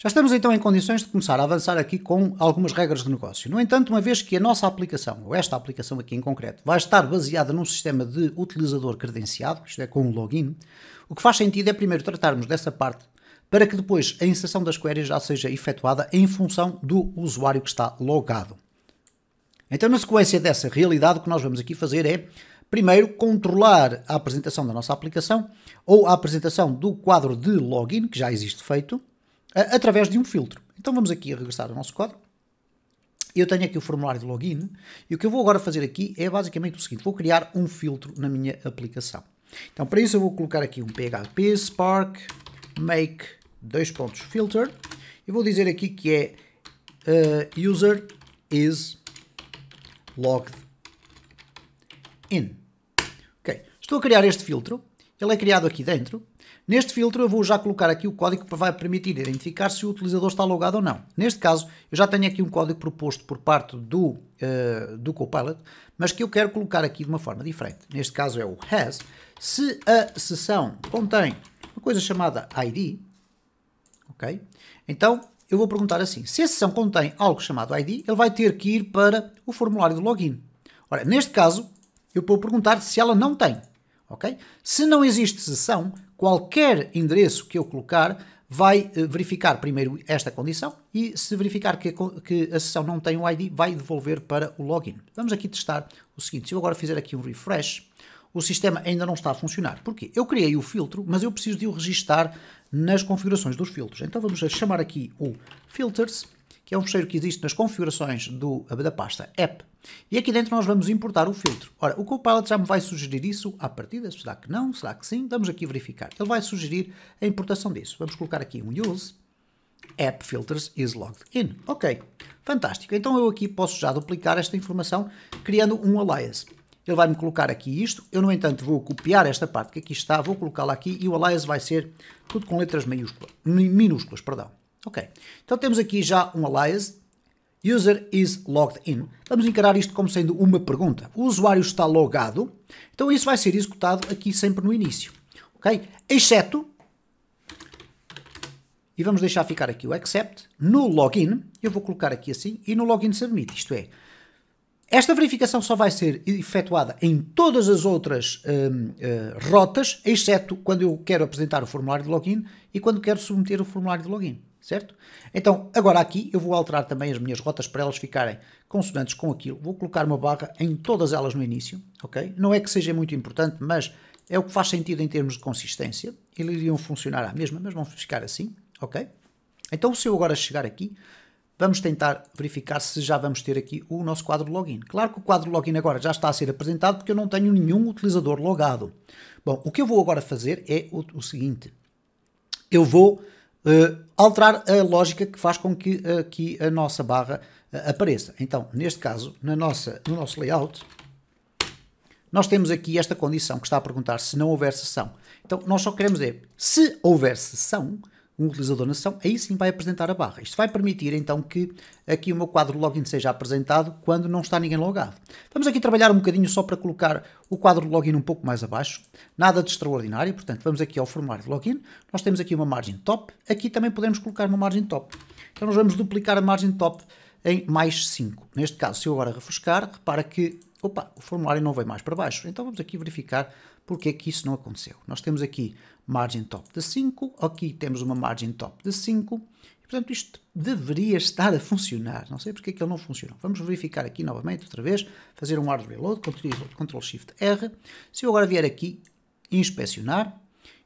Já estamos então em condições de começar a avançar aqui com algumas regras de negócio. No entanto, uma vez que a nossa aplicação, ou esta aplicação aqui em concreto, vai estar baseada num sistema de utilizador credenciado, isto é, com um login, o que faz sentido é primeiro tratarmos dessa parte para que depois a inserção das queries já seja efetuada em função do usuário que está logado. Então, na sequência dessa realidade, o que nós vamos aqui fazer é, primeiro, controlar a apresentação da nossa aplicação ou a apresentação do quadro de login que já existe feito através de um filtro. Então vamos aqui regressar ao nosso quadro. Eu tenho aqui o formulário de login e o que eu vou agora fazer aqui é basicamente o seguinte: vou criar um filtro na minha aplicação. Então, para isso, eu vou colocar aqui um PHP Spark Make dois pontos filter e vou dizer aqui que é uh, user is logged in. Ok, estou a criar este filtro, ele é criado aqui dentro Neste filtro eu vou já colocar aqui o código que vai permitir identificar se o utilizador está logado ou não. Neste caso, eu já tenho aqui um código proposto por parte do, uh, do Copilot, mas que eu quero colocar aqui de uma forma diferente. Neste caso é o has. Se a sessão contém uma coisa chamada ID, ok? Então, eu vou perguntar assim, se a sessão contém algo chamado ID, ele vai ter que ir para o formulário de login. Ora, neste caso, eu vou perguntar se ela não tem ok? Se não existe sessão, qualquer endereço que eu colocar vai eh, verificar primeiro esta condição e se verificar que a, que a sessão não tem o um ID, vai devolver para o login. Vamos aqui testar o seguinte, se eu agora fizer aqui um refresh, o sistema ainda não está a funcionar. Porquê? Eu criei o filtro, mas eu preciso de o registar nas configurações dos filtros. Então vamos chamar aqui o filters que é um fecheiro que existe nas configurações do, da pasta app. E aqui dentro nós vamos importar o filtro. Ora, o Copilot já me vai sugerir isso à partida, será que não, será que sim? Vamos aqui verificar. Ele vai sugerir a importação disso. Vamos colocar aqui um use, app filters is logged in. Ok, fantástico. Então eu aqui posso já duplicar esta informação criando um alias. Ele vai-me colocar aqui isto, eu no entanto vou copiar esta parte que aqui está, vou colocá-la aqui e o alias vai ser tudo com letras maiúsculas, minúsculas, perdão. Ok, então temos aqui já um alias. User is logged in. Vamos encarar isto como sendo uma pergunta. O usuário está logado, então isso vai ser executado aqui sempre no início. Ok? Exceto, e vamos deixar ficar aqui o accept. No login, eu vou colocar aqui assim, e no login submit, isto é, esta verificação só vai ser efetuada em todas as outras hum, eh, rotas, exceto quando eu quero apresentar o formulário de login e quando quero submeter o formulário de login certo? Então, agora aqui eu vou alterar também as minhas rotas para elas ficarem consonantes com aquilo. Vou colocar uma barra em todas elas no início, ok? Não é que seja muito importante, mas é o que faz sentido em termos de consistência. Eles iriam funcionar à mesma, mas vão ficar assim, ok? Então, se eu agora chegar aqui, vamos tentar verificar se já vamos ter aqui o nosso quadro de login. Claro que o quadro de login agora já está a ser apresentado porque eu não tenho nenhum utilizador logado. Bom, o que eu vou agora fazer é o, o seguinte. Eu vou uh, alterar a lógica que faz com que aqui a nossa barra uh, apareça. Então, neste caso, na nossa, no nosso layout, nós temos aqui esta condição que está a perguntar se não houver sessão. Então, nós só queremos dizer, é, se houver sessão, um utilizador na sessão, aí sim vai apresentar a barra. Isto vai permitir então que aqui o meu quadro login seja apresentado quando não está ninguém logado. Vamos aqui trabalhar um bocadinho só para colocar o quadro login um pouco mais abaixo, nada de extraordinário, portanto vamos aqui ao formulário de login, nós temos aqui uma margem top, aqui também podemos colocar uma margem top. Então nós vamos duplicar a margem top em mais 5. Neste caso, se eu agora refrescar, repara que opa, o formulário não veio mais para baixo. Então vamos aqui verificar porque é que isso não aconteceu. Nós temos aqui margin top de 5, aqui temos uma margin top de 5, e, portanto isto deveria estar a funcionar, não sei porque é que ele não funcionou. Vamos verificar aqui novamente, outra vez, fazer um hard reload, Ctrl Shift R, se eu agora vier aqui inspecionar,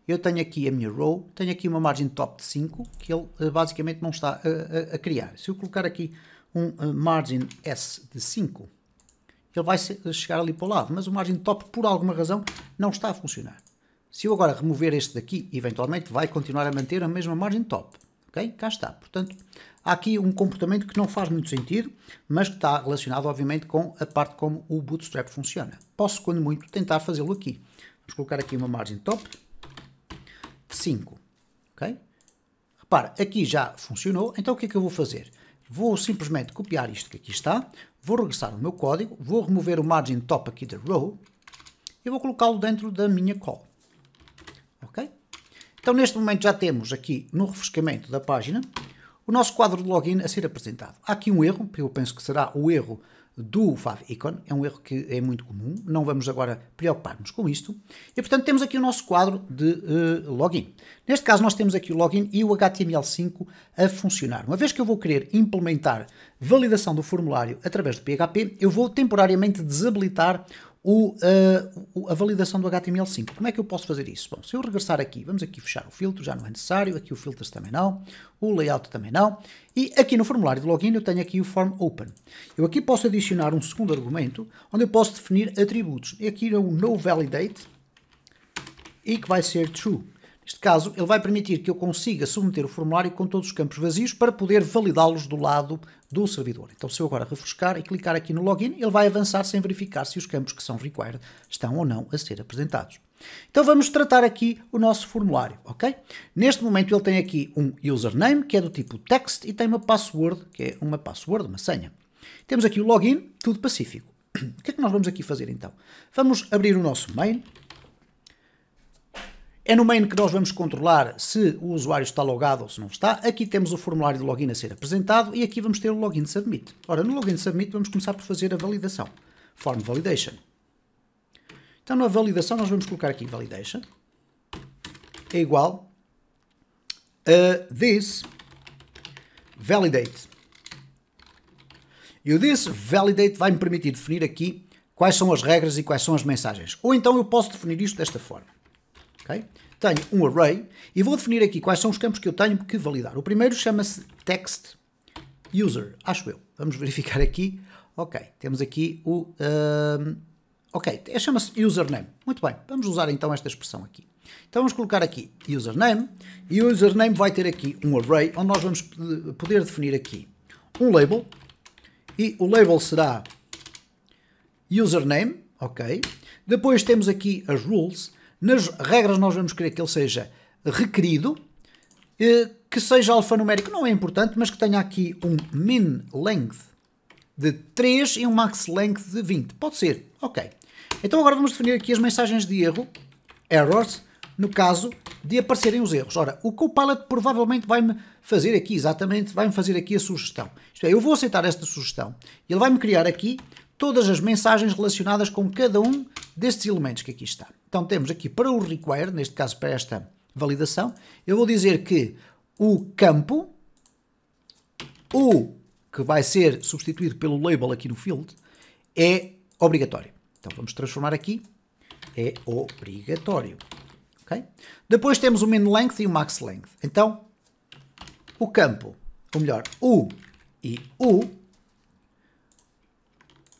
eu tenho aqui a minha row, tenho aqui uma margem top de 5, que ele eh, basicamente não está a, a, a criar. Se eu colocar aqui um eh, margin S de 5, ele vai eh, chegar ali para o lado, mas o margin top, por alguma razão, não está a funcionar. Se eu agora remover este daqui, eventualmente vai continuar a manter a mesma margem top. Ok? Cá está. Portanto, há aqui um comportamento que não faz muito sentido, mas que está relacionado, obviamente, com a parte como o Bootstrap funciona. Posso, quando muito, tentar fazê-lo aqui. Vamos colocar aqui uma margem top de 5. Ok? Repara, aqui já funcionou, então o que é que eu vou fazer? Vou simplesmente copiar isto que aqui está, vou regressar ao meu código, vou remover o margin top aqui da row e vou colocá-lo dentro da minha call. Então, neste momento, já temos aqui no refrescamento da página o nosso quadro de login a ser apresentado. Há aqui um erro, eu penso que será o erro do favicon, é um erro que é muito comum, não vamos agora preocupar-nos com isto. E portanto temos aqui o nosso quadro de uh, login. Neste caso nós temos aqui o login e o HTML5 a funcionar. Uma vez que eu vou querer implementar validação do formulário através do PHP, eu vou temporariamente desabilitar eh, o, a validação do HTML5. Como é que eu posso fazer isso? Bom, se eu regressar aqui, vamos aqui fechar o filtro, já não é necessário, aqui o filters também não, o layout também não, e aqui no formulário de login eu tenho aqui o form open. Eu aqui posso adicionar um segundo argumento, onde eu posso definir atributos. E aqui é o no validate, e que vai ser true. Neste caso, ele vai permitir que eu consiga submeter o formulário com todos os campos vazios para poder validá-los do lado do servidor. Então, se eu agora refrescar e clicar aqui no login, ele vai avançar sem verificar se os campos que são required estão ou não a ser apresentados. Então vamos tratar aqui o nosso formulário, ok? Neste momento ele tem aqui um username, que é do tipo text, e tem uma password, que é uma password, uma senha. Temos aqui o login, tudo pacífico. O que é que nós vamos aqui fazer então? Vamos abrir o nosso mail, é no main que nós vamos controlar se o usuário está logado ou se não está. Aqui temos o formulário de login a ser apresentado e aqui vamos ter o login submit. Ora, no login submit vamos começar por fazer a validação. Form validation. Então na validação nós vamos colocar aqui validation é igual a this validate. E o this validate vai me permitir definir aqui quais são as regras e quais são as mensagens. Ou então eu posso definir isto desta forma. Okay? Tenho um array e vou definir aqui quais são os campos que eu tenho que validar. O primeiro chama-se text user, acho eu. Vamos verificar aqui. Ok, temos aqui o... Um, ok, é, chama-se username. Muito bem, vamos usar então esta expressão aqui. Então vamos colocar aqui username e o username vai ter aqui um array onde nós vamos eh, poder definir aqui um label e o label será username, ok. Depois temos aqui as rules nas regras nós vamos querer que ele seja requerido, eh, que seja alfanumérico, não é importante, mas que tenha aqui um min length de 3 e um max length de 20. Pode ser, ok. Então agora vamos definir aqui as mensagens de erro, errors, no caso de aparecerem os erros. Ora, o Copilot provavelmente vai-me fazer aqui, exatamente, vai-me fazer aqui a sugestão. Isto é, eu vou aceitar esta sugestão. Ele vai-me criar aqui todas as mensagens relacionadas com cada um destes elementos que aqui está. Então temos aqui para o require, neste caso para esta validação, eu vou dizer que o campo, o que vai ser substituído pelo label aqui no field, é obrigatório. Então vamos transformar aqui, é obrigatório. Okay? Depois temos o min length e o max length. Então, o campo, ou melhor, o e o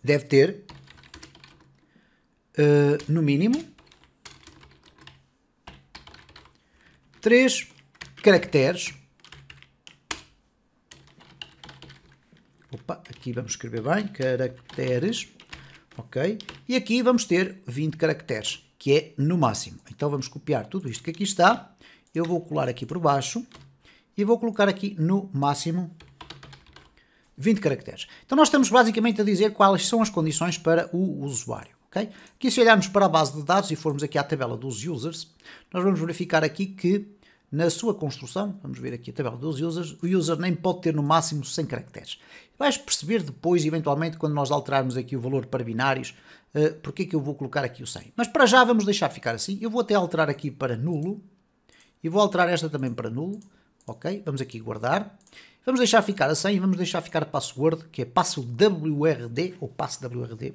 deve ter, uh, no mínimo, três caracteres. Opa, aqui vamos escrever bem, caracteres, ok? E aqui vamos ter 20 caracteres, que é no máximo. Então vamos copiar tudo isto que aqui está, eu vou colar aqui por baixo e vou colocar aqui no máximo 20 caracteres. Então nós estamos basicamente a dizer quais são as condições para o usuário. Okay? Aqui se olharmos para a base de dados e formos aqui à tabela dos users, nós vamos verificar aqui que na sua construção, vamos ver aqui a tabela dos users, o username pode ter no máximo 100 caracteres. Vais perceber depois, eventualmente, quando nós alterarmos aqui o valor para binários, uh, porque é que eu vou colocar aqui o 100. Mas para já vamos deixar ficar assim. Eu vou até alterar aqui para nulo, e vou alterar esta também para nulo, ok? Vamos aqui guardar. Vamos deixar ficar a senha, vamos deixar ficar a password, que é passo WRD ou passo WRD.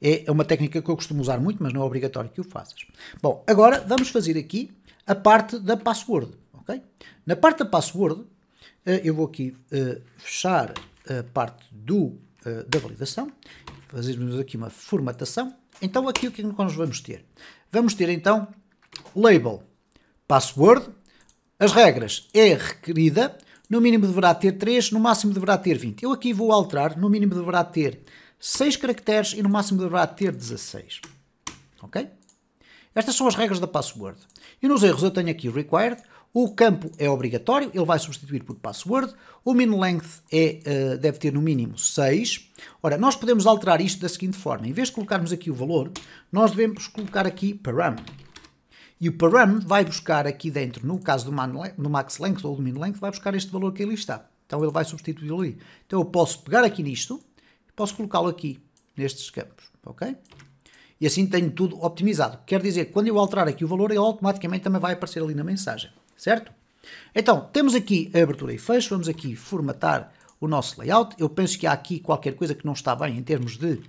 É, é uma técnica que eu costumo usar muito, mas não é obrigatório que o faças. Bom, agora vamos fazer aqui a parte da password, ok? Na parte da password, eh, eu vou aqui eh, fechar a parte do, eh, da validação, fazemos aqui uma formatação. Então aqui o que é que nós vamos ter? Vamos ter então label, password, as regras. É requerida, no mínimo deverá ter 3, no máximo deverá ter 20. Eu aqui vou alterar, no mínimo deverá ter 6 caracteres e no máximo deverá ter 16. Ok? Estas são as regras da password. E nos erros eu tenho aqui required, o campo é obrigatório, ele vai substituir por password. O min length é, uh, deve ter no mínimo 6. Ora, nós podemos alterar isto da seguinte forma. Em vez de colocarmos aqui o valor, nós devemos colocar aqui param. E o param vai buscar aqui dentro, no caso do, man, do max length ou do min length, vai buscar este valor que ali está. Então ele vai substituí-lo ali. Então eu posso pegar aqui nisto, posso colocá-lo aqui, nestes campos, ok? E assim tenho tudo optimizado. Quer dizer, quando eu alterar aqui o valor, ele automaticamente também vai aparecer ali na mensagem, certo? Então, temos aqui a abertura e fecho, vamos aqui formatar o nosso layout. Eu penso que há aqui qualquer coisa que não está bem em termos de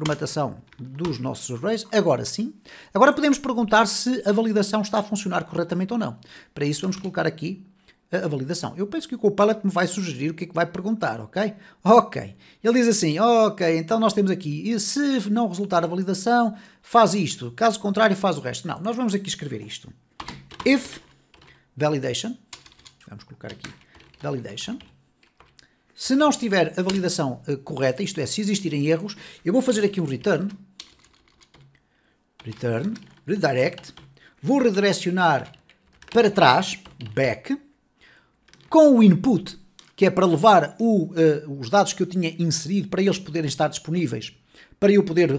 formatação dos nossos arrays, agora sim. Agora podemos perguntar se a validação está a funcionar corretamente ou não. Para isso vamos colocar aqui a validação. Eu penso que o Copilot me vai sugerir o que é que vai perguntar, ok? Ok. Ele diz assim, ok, então nós temos aqui, e se não resultar a validação, faz isto. Caso contrário, faz o resto. Não, nós vamos aqui escrever isto. If validation, vamos colocar aqui validation, se não estiver a validação uh, correta, isto é, se existirem erros, eu vou fazer aqui um return, return, redirect, vou redirecionar para trás, back, com o input, que é para levar o, uh, os dados que eu tinha inserido para eles poderem estar disponíveis, para eu poder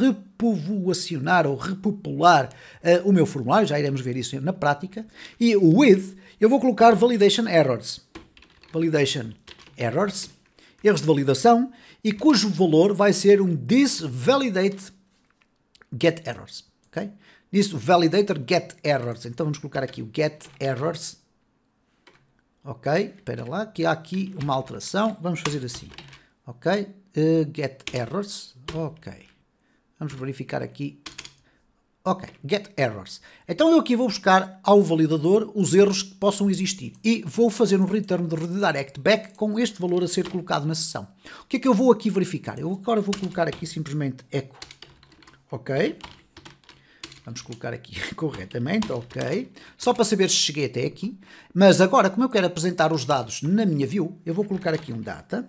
repovoacionar ou repopular uh, o meu formulário, já iremos ver isso na prática, e o with, eu vou colocar validation errors, validation errors, erros de validação, e cujo valor vai ser um disValidate get errors. Okay? Nisso, validator get errors. Então vamos colocar aqui o get errors. Ok, espera lá, que há aqui uma alteração. Vamos fazer assim. Ok, uh, get errors. Ok, vamos verificar aqui Ok, get errors. Então eu aqui vou buscar ao validador os erros que possam existir e vou fazer um return de redirect back com este valor a ser colocado na sessão. O que é que eu vou aqui verificar? Eu agora vou colocar aqui simplesmente echo. Ok. Vamos colocar aqui corretamente, ok. Só para saber se cheguei até aqui. Mas agora, como eu quero apresentar os dados na minha view, eu vou colocar aqui um data.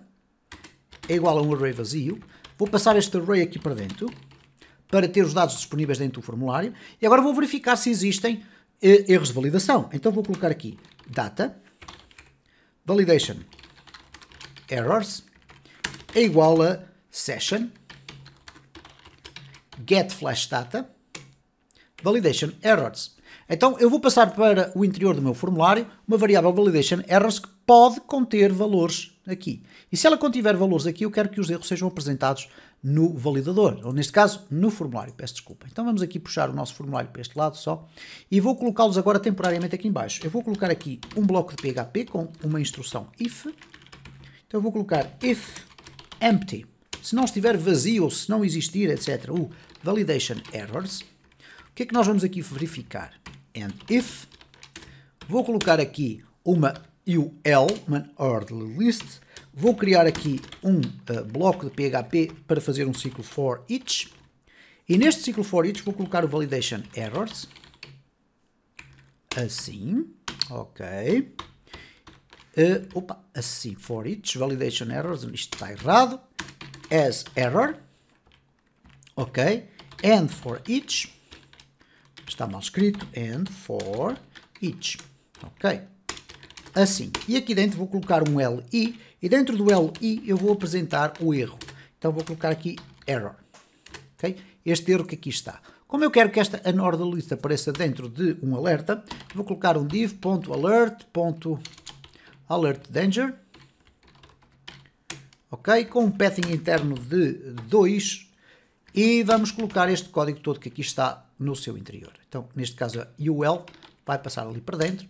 É igual a um array vazio. Vou passar este array aqui para dentro para ter os dados disponíveis dentro do formulário. E agora vou verificar se existem eh, erros de validação. Então vou colocar aqui data validation errors é igual a session get flash data validation errors. Então eu vou passar para o interior do meu formulário uma variável validation errors que pode conter valores aqui. E se ela contiver valores aqui, eu quero que os erros sejam apresentados no validador, ou neste caso, no formulário, peço desculpa. Então vamos aqui puxar o nosso formulário para este lado só, e vou colocá-los agora temporariamente aqui embaixo. Eu vou colocar aqui um bloco de PHP com uma instrução if, então eu vou colocar if empty, se não estiver vazio, ou se não existir, etc, o validation errors, o que é que nós vamos aqui verificar? and if. Vou colocar aqui uma UL, uma orderly list. Vou criar aqui um uh, bloco de PHP para fazer um ciclo for each. E neste ciclo for each vou colocar o validation errors. Assim. Ok. Uh, opa, assim, for each, validation errors, isto está errado. As error. Ok. And for each. Está mal escrito. And for each. Ok? Assim. E aqui dentro vou colocar um LI. E dentro do LI eu vou apresentar o erro. Então vou colocar aqui error. Ok? Este erro que aqui está. Como eu quero que esta anorda list apareça dentro de um alerta, vou colocar um div.alert.alertdanger. Ok? Com um pathing interno de 2. E vamos colocar este código todo que aqui está no seu interior. Então, neste caso, a UL vai passar ali para dentro.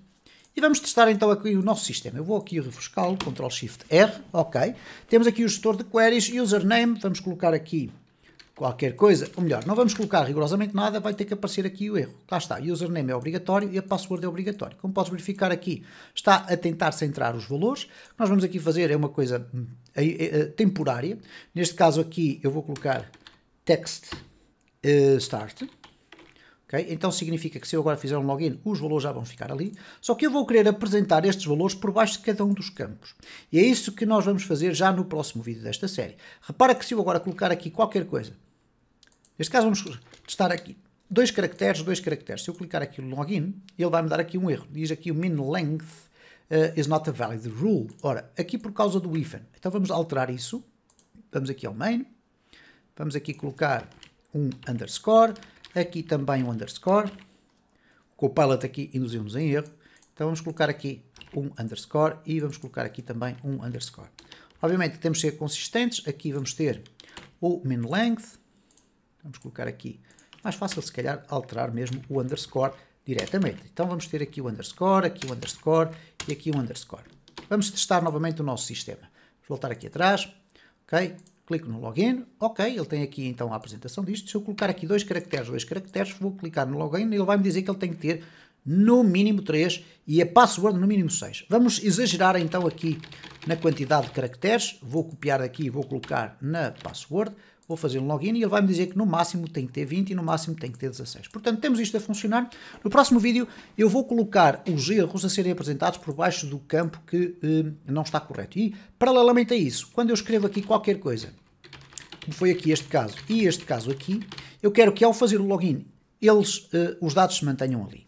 E vamos testar então aqui o nosso sistema. Eu vou aqui refrescá-lo, Ctrl Shift R, ok. Temos aqui o gestor de queries, username, vamos colocar aqui qualquer coisa, ou melhor, não vamos colocar rigorosamente nada, vai ter que aparecer aqui o erro. Lá está, username é obrigatório e a password é obrigatório. Como podes verificar aqui, está a tentar centrar os valores. O que nós vamos aqui fazer é uma coisa eh, eh, eh, temporária. Neste caso aqui eu vou colocar text start Okay? Então significa que se eu agora fizer um login, os valores já vão ficar ali, só que eu vou querer apresentar estes valores por baixo de cada um dos campos. E é isso que nós vamos fazer já no próximo vídeo desta série. Repara que se eu agora colocar aqui qualquer coisa, neste caso vamos testar aqui dois caracteres, dois caracteres. Se eu clicar aqui no login, ele vai me dar aqui um erro. Diz aqui o min length uh, is not a valid rule. Ora, aqui por causa do ifan. Então vamos alterar isso. Vamos aqui ao main. Vamos aqui colocar um underscore Aqui também um underscore. Com o Copilot aqui induziu-nos em erro. Então vamos colocar aqui um underscore e vamos colocar aqui também um underscore. Obviamente temos que ser consistentes. Aqui vamos ter o min length. Vamos colocar aqui. Mais fácil se calhar alterar mesmo o underscore diretamente. Então vamos ter aqui o underscore, aqui o underscore e aqui o underscore. Vamos testar novamente o nosso sistema. Vamos voltar aqui atrás. Ok? clico no login, ok, ele tem aqui então a apresentação disto, se eu colocar aqui dois caracteres, dois caracteres, vou clicar no login, ele vai me dizer que ele tem que ter no mínimo 3 e a password no mínimo 6. Vamos exagerar então aqui na quantidade de caracteres, vou copiar aqui e vou colocar na password, vou fazer um login e ele vai me dizer que no máximo tem que ter 20 e no máximo tem que ter 16. Portanto, temos isto a funcionar. No próximo vídeo eu vou colocar os erros a serem apresentados por baixo do campo que eh, não está correto. E, paralelamente a isso, quando eu escrevo aqui qualquer coisa, como foi aqui este caso e este caso aqui, eu quero que ao fazer o login, eles, eh, os dados se mantenham ali.